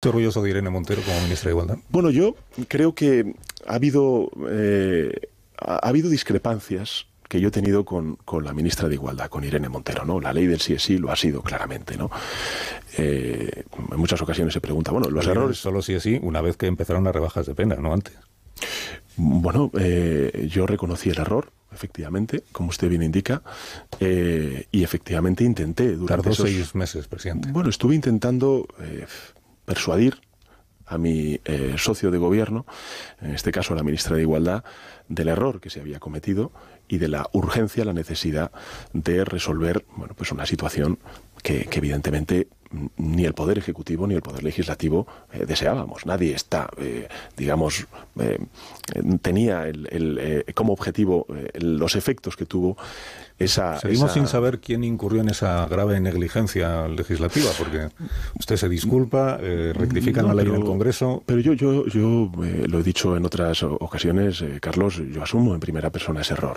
¿Estás orgulloso de Irene Montero como ministra de Igualdad. Bueno, yo creo que ha habido, eh, ha habido discrepancias que yo he tenido con, la ministra de Igualdad, con Irene Montero, ¿no? La ley del sí es sí lo ha sido claramente, ¿no? Eh, en muchas ocasiones se pregunta, bueno, los errores... Solo sí es sí una vez que empezaron las rebajas de pena, no antes. Bueno, eh, yo reconocí el error, efectivamente, como usted bien indica, y efectivamente intenté durante Tardó seis meses, presidente. Bueno, estuve intentando persuadir a mi eh, socio de gobierno, en este caso a la ministra de Igualdad, del error que se había cometido y de la urgencia, la necesidad de resolver bueno, pues una situación que evidentemente ni el Poder Ejecutivo ni el Poder Legislativo eh, deseábamos. Nadie está, eh, digamos, eh, tenía el, como objetivo los efectos que tuvo esa... Seguimos sin saber quién incurrió en esa grave negligencia legislativa, porque usted se disculpa, rectifica la ley del Congreso. Pero yo, yo, yo lo he dicho en otras ocasiones, Carlos, yo asumo en primera persona ese error.